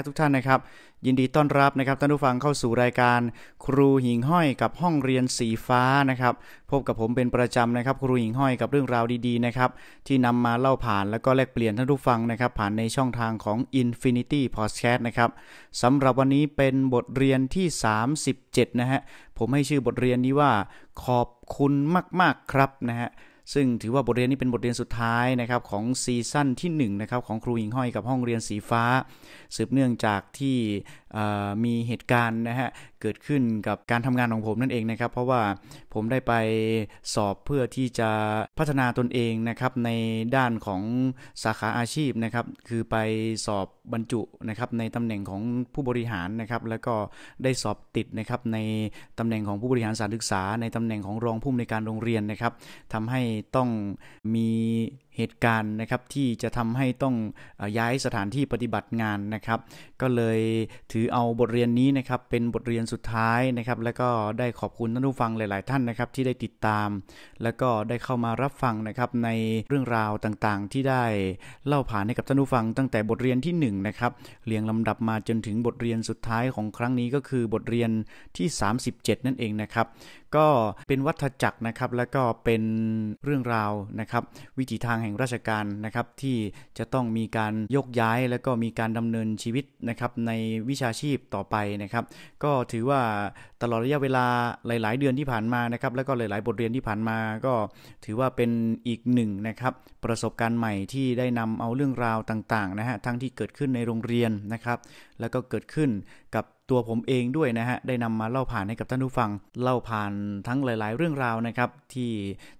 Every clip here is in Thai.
ร์ทุกท่านนะครับยินดีต้อนรับนะครับท่านผู้ฟังเข้าสู่รายการ ครูหิ่งห้อยกับห้องเรียนสีฟ้านะครับพบกับผมเป็นประจำนะครับ ครูหิ่งห้อยกับเรื่องราวดีๆนะครับที่นำมาเล่าผ่านแล้วก็แลกเปลี่ยนท่านผู้ฟังนะครับ ผ่านในช่องทางของ Infinity Podcast นะครับสำหรับวันนี้เป็นบทเรียนที่ 37 นะฮะผมให้ชื่อบทเรียนนี้ว่า ขอบคุณมากๆครับนะฮะซึ่งถือว่าบทเรียนนี้เป็นบทเรียนสุดท้ายนะครับของซีซั่นที่1นะครับของครูหญิงห้อยกับห้องเรียนสีฟ้า สืบเนื่องจากที่มีเหตุการณ์นะฮะเกิดขึ้นกับการทำงานของผมนั่นเองนะครับ เพราะว่าผมได้ไปสอบเพื่อที่จะพัฒนาตนเองนะครับในด้านของสาขาอาชีพนะครับคือไปสอบบรรจุนะครับในตำแหน่งของผู้บริหารนะครับแล้วก็ได้สอบติดนะครับในตำแหน่งของผู้บริหารสารศึกษา ในตำแหน่งของรองผู้อำนวยการโรงเรียนนะครับทำให้ต้องมีเหตุการณ์นะครับที่จะทำให้ต้องย้ายสถานที่ปฏิบัติงานนะครับ ก็เลยถือเอาบทเรียนนี้นะครับเป็นบทเรียนสุดท้ายนะครับ แล้วก็ได้ขอบคุณท่านผู้ฟังหลาย ๆ ท่านนะครับ ที่ได้ติดตาม แล้วก็ได้เข้ามารับฟังนะครับในเรื่องราวต่าง ๆ ที่ได้เล่าผ่านให้กับท่านผู้ฟังตั้งแต่บทเรียนที่1นนะครับเรียงลำดับมาจนถึงบทเรียนสุดท้ายของครั้งนี้ก็คือบทเรียนที่ 37 นั่นเองนะครับก็เป็นวัฏจักรนะครับแล้วก็เป็นเรื่องราวนะครับ วิถีทางแห่งราชการนะครับที่จะต้องมีการยกย้าย แล้วก็มีการดำเนินชีวิตนะครับในวิชาชีพต่อไปนะครับ ก็ถือว่าตลอดระยะเวลาหลาย ๆ เดือนที่ผ่านมานะครับ แล้วก็หลาย ๆ บทเรียนที่ผ่านมา ก็ถือว่าเป็นอีกหนึ่งนะครับ ประสบการณ์ใหม่ที่ได้นำเอาเรื่องราวต่างๆนะฮะทั้งที่เกิดขึ้นในโรงเรียนนะครับ แล้วก็เกิดขึ้นกับตัวผมเองด้วยนะฮะได้นำมาเล่าผ่านให้กับท่านผู้ฟังเล่าผ่านทั้งหลาย ๆ เรื่องราวนะครับ ที่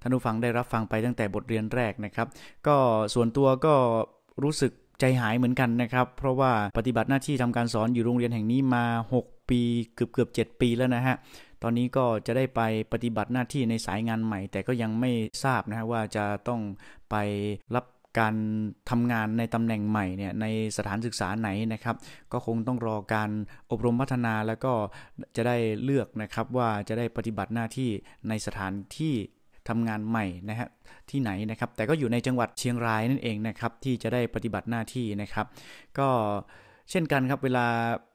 ท่านผู้ฟังได้รับฟังไปตั้งแต่บทเรียนแรกนะครับ ก็ส่วนตัวก็รู้สึกใจหายเหมือนกันนะครับ เพราะว่าปฏิบัติหน้าที่ทำการสอนอยู่โรงเรียนแห่งนี้มา 6 ปีเกือบเกือบ7ปีแล้วนะฮะตอนนี้ก็จะได้ไปปฏิบัติหน้าที่ในสายงานใหม่ แต่ก็ยังไม่ทราบนะฮะว่าจะต้องไปรับการทำงานในตำแหน่งใหม่เนี่ยในสถานศึกษาไหนนะครับ ก็คงต้องรอการอบรมพัฒนาแล้วก็จะได้เลือกนะครับว่าจะได้ปฏิบัติหน้าที่ในสถานที่ทำงานใหม่นะฮะที่ไหนนะครับ แต่ก็อยู่ในจังหวัดเชียงรายนั่นเองนะครับ ที่จะได้ปฏิบัติหน้าที่นะครับ ก็เช่นกันครับเวลา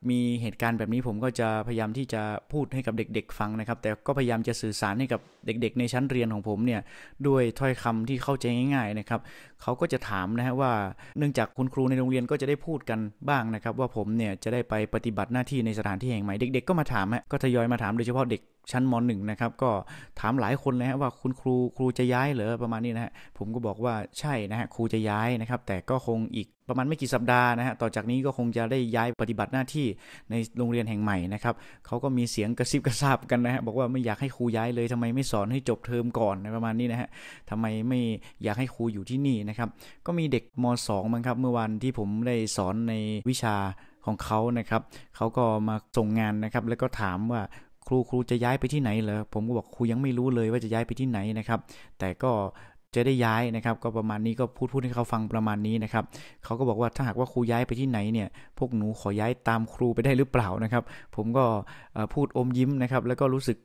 มีเหตุการณ์แบบนี้ผมก็จะพยายามที่จะพูดให้กับเด็ก ๆ ฟังนะครับ แต่ก็พยายามจะสื่อสารให้กับเด็ก ๆ ในชั้นเรียนของผมเนี่ยด้วยถ้อยคำที่เข้าใจง่ายๆนะครับเขาก็จะถามนะฮะว่าเนื่องจากคุณครูในโรงเรียนก็จะได้พูดกันบ้างนะครับว่าผมเนี่ยจะได้ไปปฏิบัติหน้าที่ในสถานที่แห่งใหม่เด็กๆก็มาถามฮะก็ทยอยมาถามโดยเฉพาะเด็กชั้นมหนึ่งนะครับ ก็ถามหลายคนนะฮะว่าคุณครูครูจะย้ายเหรอ ประมาณนี้นะฮะผมก็บอกว่าใช่นะฮะครูจะย้ายนะครับแต่ก็คงอีกประมาณไม่กี่สัปดาห์นะฮะต่อจากนี้ก็คงจะได้ย้ายปฏิบัติหน้าที่ในโรงเรียนแห่งใหม่นะครับเขาก็มีเสียงกระซิบกระซาบกันนะฮะบอกว่าไม่อยากให้ครูย้ายเลยทำไมไม่สอนให้จบเทอมก่อนประมาณนี้นะฮะทำไมไม่อยากให้ครูอยู่ที่นี่นะครับก็มีเด็กม .2 มั้งครับเมื่อวันที่ผมได้สอนในวิชาของเขานะครับเขาก็มาส่งงานนะครับแล้วก็ถามว่าครูครูจะย้ายไปที่ไหนเหรอผมก็บอกครูยังไม่รู้เลยว่าจะย้ายไปที่ไหนนะครับแต่ก็จะได้ย้ายนะครับ ก็ประมาณนี้ก็พูดพูดให้เขาฟังประมาณนี้นะครับเขาก็บอกว่าถ้าหากว่าครูย้ายไปที่ไหนเนี่ยพวกหนูขอย้ายตามครูไปได้หรือเปล่านะครับ ผมก็พูดอมยิ้มนะครับแล้วก็รู้สึก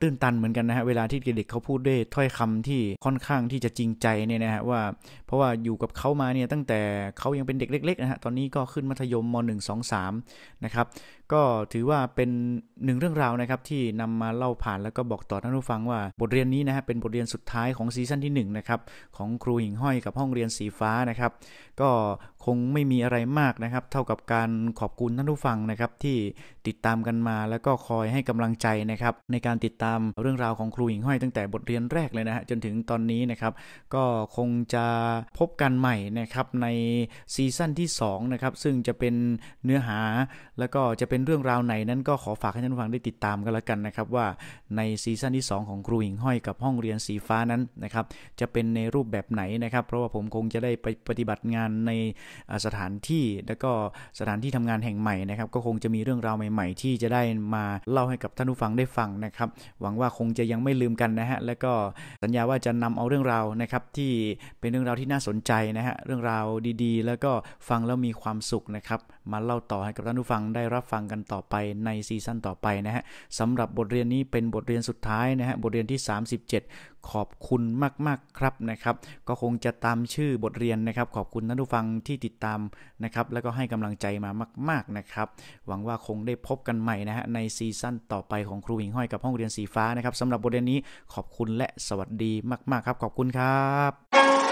ตื้นตันเหมือนกันนะฮะเวลาที่เด็กเขาพูดด้วยถ้อยคำที่ค่อนข้างที่จะจริงใจเนี่ยนะฮะว่าเพราะว่าอยู่กับเขามาเนี่ยตั้งแต่เขายังเป็นเด็กเล็กๆนะฮะตอนนี้ก็ขึ้นมัธยมม .1 2 3นะครับก็ถือว่าเป็นหนึ่งเรื่องราวนะครับที่นำมาเล่าผ่านแล้วก็บอกต่อท่านผู้ฟังว่า บทเรียนนี้นะฮะเป็นบทเรียนสุดท้ายของซีซั่นที่1นะครับของครูหิ่งห้อย กับห้องเรียนสีฟ้านะครับ ก็คงไม่มีอะไรมากนะครับ เท่ากับการขอบคุณท่านผู้ฟังนะครับที่ติดตามกันมาแล้วก็คอยให้กำลังใจนะครับในการติดตามเรื่องราวของครูหิ่งห้อยตั้งแต่บทเรียนแรกเลยนะฮะจนถึงตอนนี้นะครับ ก็คงจะพบกันใหม่นะครับในซีซั่นที่2นะครับซึ่งจะเป็นเนื้อหาแล้วก็จะเป็นเรื่องราวไหนนั้นก็ขอฝากให้ท่านฟังได้ติดตามกันแล้วกันนะครับว่าในซีซั่นที่2 ของครูหิงห้อยกับห้องเรียนสีฟ้านั้นนะครับ จะเป็นในรูปแบบไหนนะครับ เพราะว่าผมคงจะได้ไปปฏิบัติงานในสถานที่แล้วก็สถานที่ทำงานแห่งใหม่นะครับ ก็คงจะมีเรื่องราวใหม่ๆ ที่จะได้มาเล่าให้กับท่านผู้ฟังได้ฟังนะครับ หวังว่าคงจะยังไม่ลืมกันนะฮะแล้วก็สัญญาว่าจะนำเอาเรื่องราวนะครับที่เป็นเรื่องราวที่น่าสนใจนะฮะเรื่องราวดีๆ แล้วก็ฟังแล้วมีความสุขนะครับมาเล่าต่อให้กับท่านผู้ฟังได้รับฟังกันต่อไปในซีซั่นต่อไปนะฮะสำหรับบทเรียนนี้เป็นบทเรียนสุดท้ายนะฮะบทเรียนที่ 37 ขอบคุณมากๆครับนะครับก็คงจะตามชื่อบทเรียนนะครับขอบคุณท่านผู้ฟังที่ติดตามนะครับแล้วก็ให้กำลังใจมามากๆนะครับหวังว่าคงได้พบกันใหม่นะฮะในซีซั่นต่อไปของครูหิงห้อยกับห้องเรียนสีฟ้านะครับสำหรับบทเรียนนี้ขอบคุณและสวัสดีมากๆครับ ขอบคุณครับ